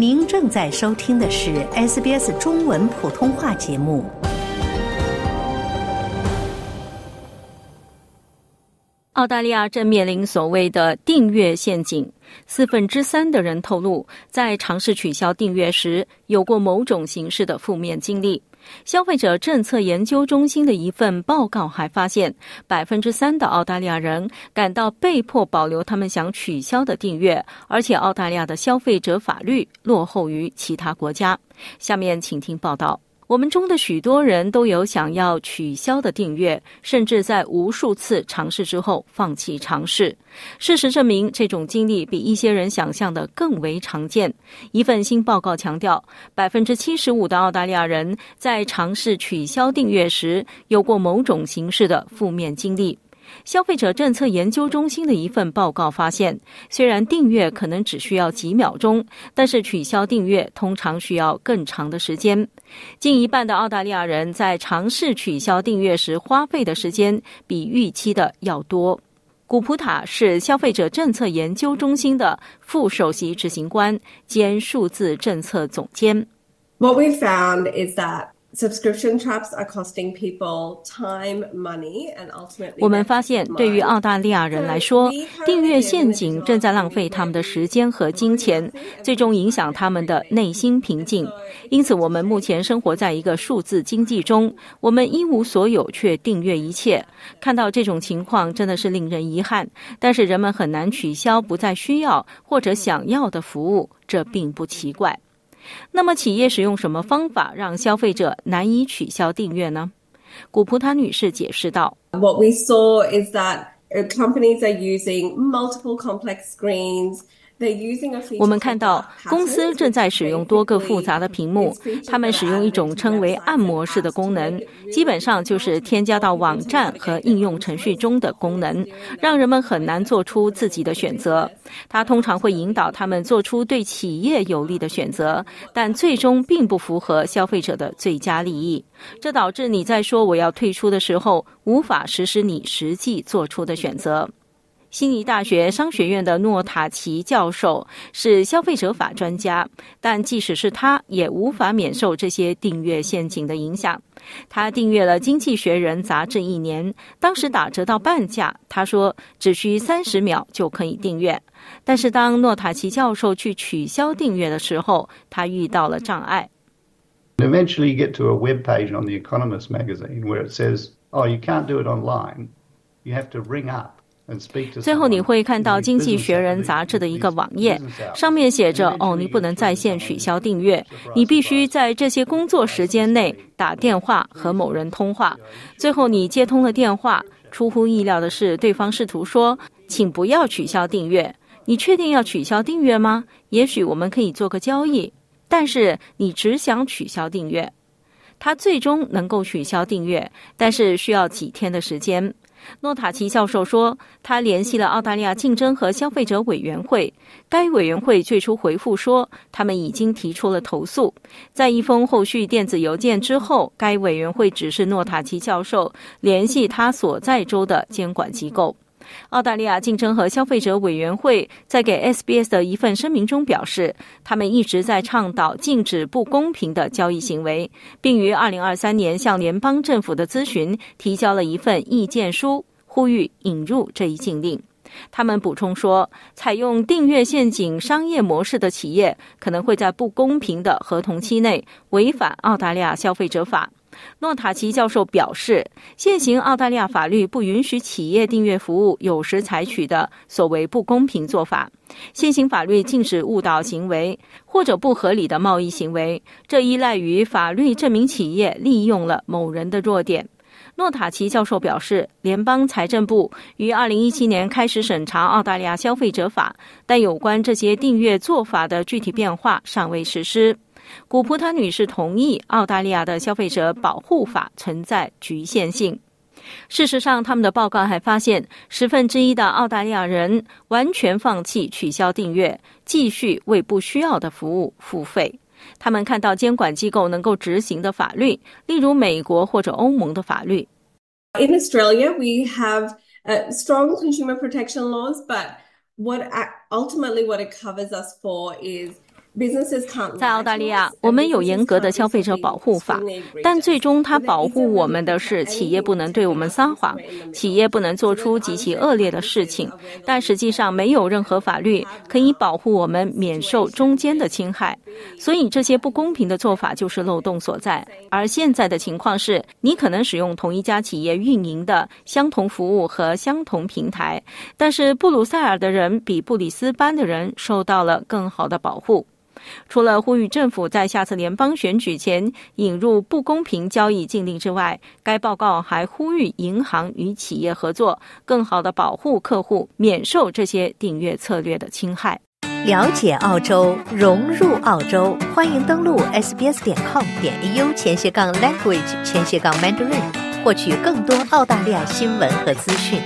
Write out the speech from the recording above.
您正在收听的是 SBS 中文普通话节目。澳大利亚正面临所谓的订阅陷阱，四分之三的人透露，在尝试取消订阅时，有过某种形式的负面经历。消费者政策研究中心的一份报告还发现，百分之三的澳大利亚人感到被迫保留他们想取消的订阅，而且澳大利亚的消费者法律落后于其他国家。下面请听报道。我们中的许多人都有想要取消的订阅，甚至在无数次尝试之后放弃尝试。事实证明，这种经历比一些人想象的更为常见。一份新报告强调，百分之七十五的澳大利亚人在尝试取消订阅时有过某种形式的负面经历。消费者政策研究中心的一份报告发现，虽然订阅可能只需要几秒钟，但是取消订阅通常需要更长的时间。近一半的澳大利亚人在尝试取消订阅时花费的时间比预期的要多。古普塔是消费者政策研究中心的副首席执行官兼数字政策总监。What we found is that 我们发现，对于澳大利亚人来说，订阅陷阱正在浪费他们的时间和金钱，最终影响他们的内心平静。因此，我们目前生活在一个数字经济中，我们一无所有却订阅一切。看到这种情况，真的是令人遗憾。但是，人们很难取消不再需要或者想要的服务，这并不奇怪。那么，企业使用什么方法让消费者难以取消订阅呢？古普塔女士解释道：“What we saw is that companies are using multiple complex screens.” 我们看到，公司正在使用多个复杂的屏幕。他们使用一种称为按摩式的功能，基本上就是添加到网站和应用程序中的功能，让人们很难做出自己的选择。它通常会引导他们做出对企业有利的选择，但最终并不符合消费者的最佳利益。这导致你在说我要退出的时候，无法实施你实际做出的选择。悉尼大学商学院的诺塔奇教授是消费者法专家，但即使是他也无法免受这些订阅陷阱的影响。他订阅了《经济学人》杂志一年，当时打折到半价。他说，只需三十秒就可以订阅。但是当诺塔奇教授去取消订阅的时候，他遇到了障碍。Eventually get to a web page on the Economist magazine where it says, "Oh, you can't do it online. You have to ring up." 最后，你会看到《经济学人》杂志的一个网页，上面写着：“哦，你不能在线取消订阅，你必须在这些工作时间内打电话和某人通话。”最后，你接通了电话，出乎意料的是，对方试图说：“请不要取消订阅，你确定要取消订阅吗？也许我们可以做个交易。”但是你只想取消订阅。他最终能够取消订阅，但是需要几天的时间。诺塔奇教授说，他联系了澳大利亚竞争和消费者委员会。该委员会最初回复说，他们已经提出了投诉。在一封后续电子邮件之后，该委员会指示诺塔奇教授联系他所在州的监管机构。澳大利亚竞争和消费者委员会在给 SBS 的一份声明中表示，他们一直在倡导禁止不公平的交易行为，并于2023年向联邦政府的咨询提交了一份意见书，呼吁引入这一禁令。他们补充说，采用订阅陷阱商业模式的企业可能会在不公平的合同期内违反澳大利亚消费者法。诺塔奇教授表示，现行澳大利亚法律不允许企业订阅服务有时采取的所谓不公平做法。现行法律禁止误导行为或者不合理的贸易行为，这依赖于法律证明企业利用了某人的弱点。诺塔奇教授表示，联邦财政部于2017年开始审查澳大利亚消费者法，但有关这些订阅做法的具体变化尚未实施。古普塔女士同意澳大利亚的消费者保护法存在局限性。事实上，他们的报告还发现，十分之一的澳大利亚人完全放弃取消订阅，继续为不需要的服务付费。他们看到监管机构能够执行的法律，例如美国或者欧盟的法律。In Australia, we have strong consumer protection laws, but what ultimately what it covers us for is. 在澳大利亚，我们有严格的消费者保护法，但最终它保护我们的是企业不能对我们撒谎，企业不能做出极其恶劣的事情。但实际上没有任何法律可以保护我们免受中间的侵害，所以这些不公平的做法就是漏洞所在。而现在的情况是你可能使用同一家企业运营的相同服务和相同平台，但是布鲁塞尔的人比布里斯班的人受到了更好的保护。除了呼吁政府在下次联邦选举前引入不公平交易禁令之外，该报告还呼吁银行与企业合作，更好地保护客户免受这些订阅策略的侵害。了解澳洲，融入澳洲，欢迎登录 sbs.com.au/language/Mandarin 获取更多澳大利亚新闻和资讯。